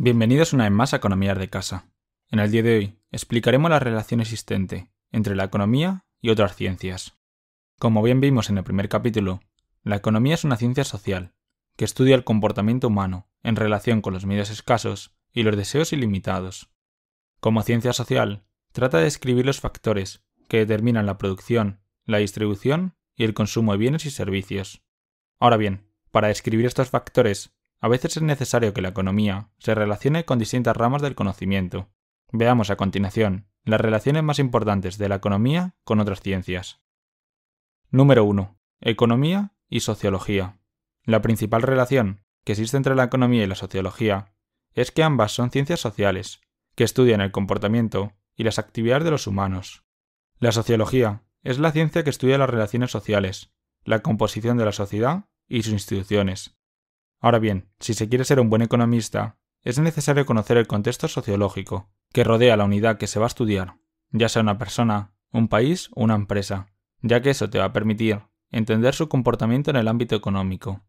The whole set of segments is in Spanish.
Bienvenidos una vez más a Economías de Casa. En el día de hoy explicaremos la relación existente entre la economía y otras ciencias. Como bien vimos en el primer capítulo, la economía es una ciencia social que estudia el comportamiento humano en relación con los medios escasos y los deseos ilimitados. Como ciencia social, trata de describir los factores que determinan la producción, la distribución y el consumo de bienes y servicios. Ahora bien, para describir estos factores a veces es necesario que la economía se relacione con distintas ramas del conocimiento. Veamos a continuación las relaciones más importantes de la economía con otras ciencias. Número 1. Economía y sociología. La principal relación que existe entre la economía y la sociología es que ambas son ciencias sociales, que estudian el comportamiento y las actividades de los humanos. La sociología es la ciencia que estudia las relaciones sociales, la composición de la sociedad y sus instituciones, Ahora bien, si se quiere ser un buen economista, es necesario conocer el contexto sociológico que rodea la unidad que se va a estudiar, ya sea una persona, un país o una empresa, ya que eso te va a permitir entender su comportamiento en el ámbito económico.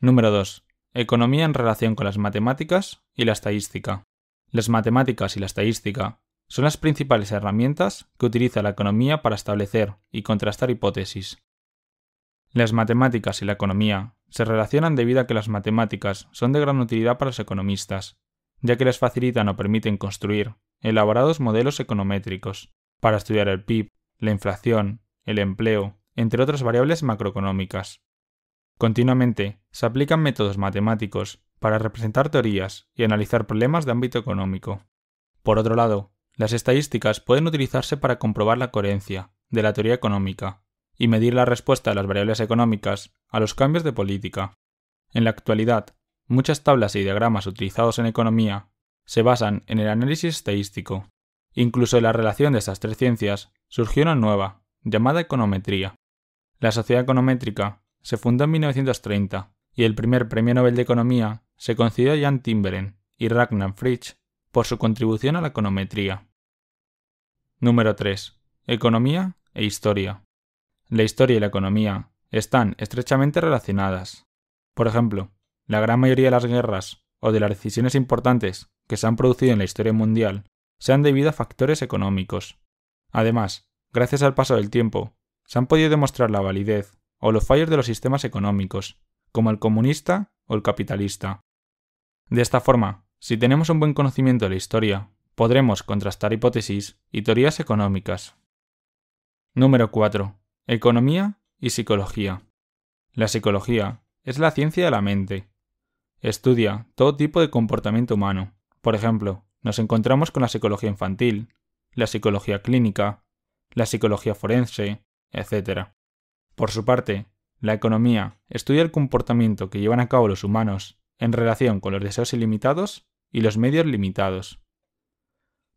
Número 2. Economía en relación con las matemáticas y la estadística. Las matemáticas y la estadística son las principales herramientas que utiliza la economía para establecer y contrastar hipótesis. Las matemáticas y la economía se relacionan debido a que las matemáticas son de gran utilidad para los economistas, ya que les facilitan o permiten construir elaborados modelos econométricos para estudiar el PIB, la inflación, el empleo, entre otras variables macroeconómicas. Continuamente se aplican métodos matemáticos para representar teorías y analizar problemas de ámbito económico. Por otro lado, las estadísticas pueden utilizarse para comprobar la coherencia de la teoría económica y medir la respuesta de las variables económicas a los cambios de política. En la actualidad, muchas tablas y diagramas utilizados en economía se basan en el análisis estadístico. Incluso en la relación de estas tres ciencias surgió una nueva, llamada econometría. La sociedad econométrica se fundó en 1930 y el primer premio Nobel de Economía se concedió a Jan Timberen y Ragnar Fritsch por su contribución a la econometría. Número 3. Economía e historia. La historia y la economía están estrechamente relacionadas. Por ejemplo, la gran mayoría de las guerras o de las decisiones importantes que se han producido en la historia mundial se han debido a factores económicos. Además, gracias al paso del tiempo, se han podido demostrar la validez o los fallos de los sistemas económicos, como el comunista o el capitalista. De esta forma, si tenemos un buen conocimiento de la historia, podremos contrastar hipótesis y teorías económicas. Número 4. Economía y psicología. La psicología es la ciencia de la mente. Estudia todo tipo de comportamiento humano. Por ejemplo, nos encontramos con la psicología infantil, la psicología clínica, la psicología forense, etc. Por su parte, la economía estudia el comportamiento que llevan a cabo los humanos en relación con los deseos ilimitados y los medios limitados.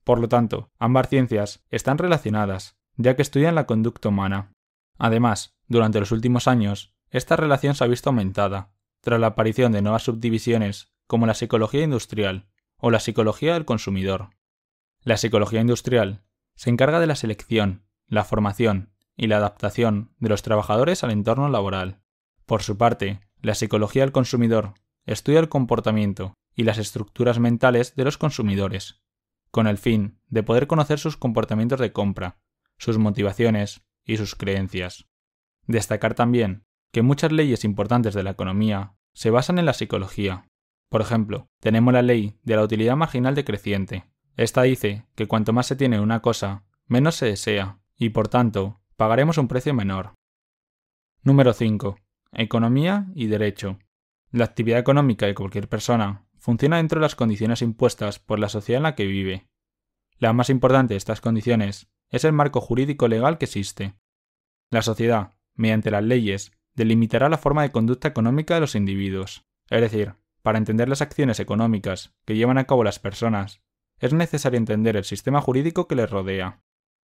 Por lo tanto, ambas ciencias están relacionadas, ya que estudian la conducta humana. Además, durante los últimos años, esta relación se ha visto aumentada, tras la aparición de nuevas subdivisiones como la psicología industrial o la psicología del consumidor. La psicología industrial se encarga de la selección, la formación y la adaptación de los trabajadores al entorno laboral. Por su parte, la psicología del consumidor estudia el comportamiento y las estructuras mentales de los consumidores, con el fin de poder conocer sus comportamientos de compra, sus motivaciones y sus creencias. Destacar también que muchas leyes importantes de la economía se basan en la psicología. Por ejemplo, tenemos la ley de la utilidad marginal decreciente. Esta dice que cuanto más se tiene una cosa, menos se desea, y por tanto, pagaremos un precio menor. Número 5. Economía y derecho. La actividad económica de cualquier persona funciona dentro de las condiciones impuestas por la sociedad en la que vive. La más importante de estas condiciones es el marco jurídico legal que existe. La sociedad mediante las leyes, delimitará la forma de conducta económica de los individuos. Es decir, para entender las acciones económicas que llevan a cabo las personas, es necesario entender el sistema jurídico que les rodea.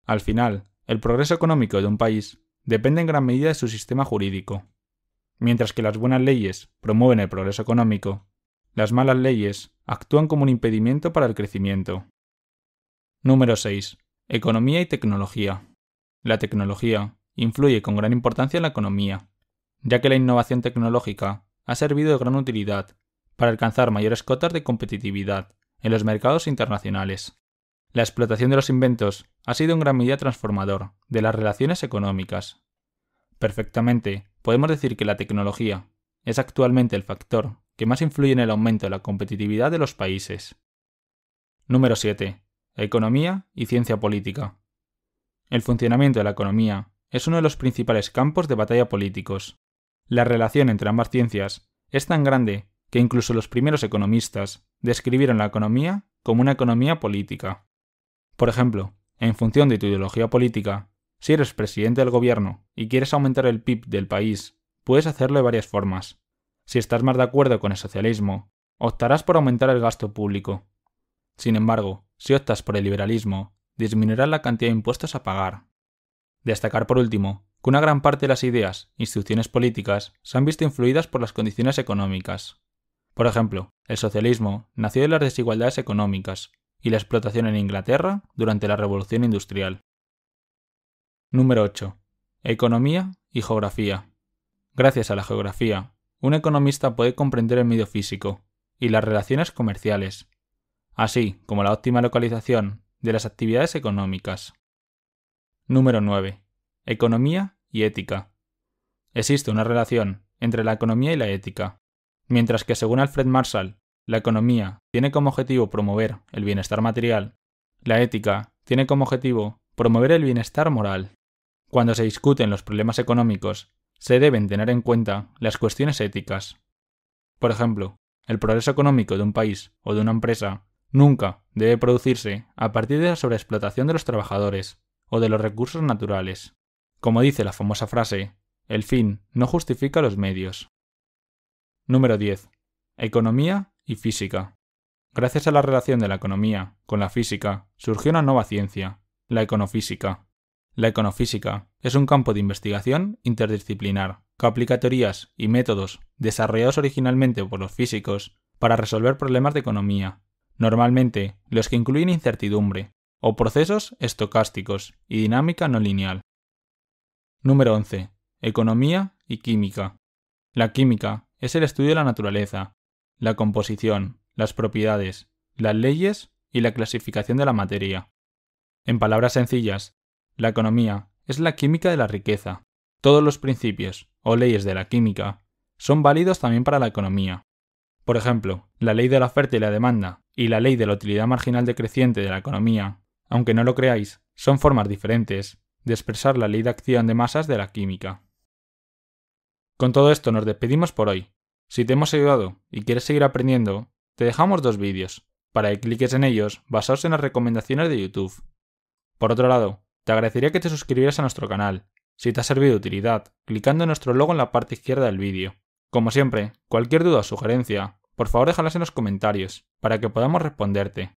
Al final, el progreso económico de un país depende en gran medida de su sistema jurídico. Mientras que las buenas leyes promueven el progreso económico, las malas leyes actúan como un impedimento para el crecimiento. Número 6. Economía y tecnología. La tecnología influye con gran importancia en la economía, ya que la innovación tecnológica ha servido de gran utilidad para alcanzar mayores cotas de competitividad en los mercados internacionales. La explotación de los inventos ha sido un gran medida transformador de las relaciones económicas. Perfectamente, podemos decir que la tecnología es actualmente el factor que más influye en el aumento de la competitividad de los países. Número 7. Economía y ciencia política. El funcionamiento de la economía es uno de los principales campos de batalla políticos. La relación entre ambas ciencias es tan grande que incluso los primeros economistas describieron la economía como una economía política. Por ejemplo, en función de tu ideología política, si eres presidente del gobierno y quieres aumentar el PIB del país, puedes hacerlo de varias formas. Si estás más de acuerdo con el socialismo, optarás por aumentar el gasto público. Sin embargo, si optas por el liberalismo, disminuirás la cantidad de impuestos a pagar. Destacar por último que una gran parte de las ideas, instituciones políticas, se han visto influidas por las condiciones económicas. Por ejemplo, el socialismo nació de las desigualdades económicas y la explotación en Inglaterra durante la Revolución Industrial. Número 8. Economía y geografía. Gracias a la geografía, un economista puede comprender el medio físico y las relaciones comerciales, así como la óptima localización de las actividades económicas. Número 9. Economía y ética. Existe una relación entre la economía y la ética. Mientras que según Alfred Marshall, la economía tiene como objetivo promover el bienestar material, la ética tiene como objetivo promover el bienestar moral. Cuando se discuten los problemas económicos, se deben tener en cuenta las cuestiones éticas. Por ejemplo, el progreso económico de un país o de una empresa nunca debe producirse a partir de la sobreexplotación de los trabajadores, o de los recursos naturales. Como dice la famosa frase, el fin no justifica los medios. Número 10. Economía y física. Gracias a la relación de la economía con la física, surgió una nueva ciencia, la econofísica. La econofísica es un campo de investigación interdisciplinar que aplica teorías y métodos desarrollados originalmente por los físicos para resolver problemas de economía, normalmente los que incluyen incertidumbre, o procesos estocásticos y dinámica no lineal. Número 11. Economía y química. La química es el estudio de la naturaleza, la composición, las propiedades, las leyes y la clasificación de la materia. En palabras sencillas, la economía es la química de la riqueza. Todos los principios o leyes de la química son válidos también para la economía. Por ejemplo, la ley de la oferta y la demanda y la ley de la utilidad marginal decreciente de la economía aunque no lo creáis, son formas diferentes de expresar la ley de acción de masas de la química. Con todo esto nos despedimos por hoy. Si te hemos ayudado y quieres seguir aprendiendo, te dejamos dos vídeos, para que cliques en ellos basados en las recomendaciones de YouTube. Por otro lado, te agradecería que te suscribieras a nuestro canal, si te ha servido de utilidad, clicando en nuestro logo en la parte izquierda del vídeo. Como siempre, cualquier duda o sugerencia, por favor déjalas en los comentarios, para que podamos responderte.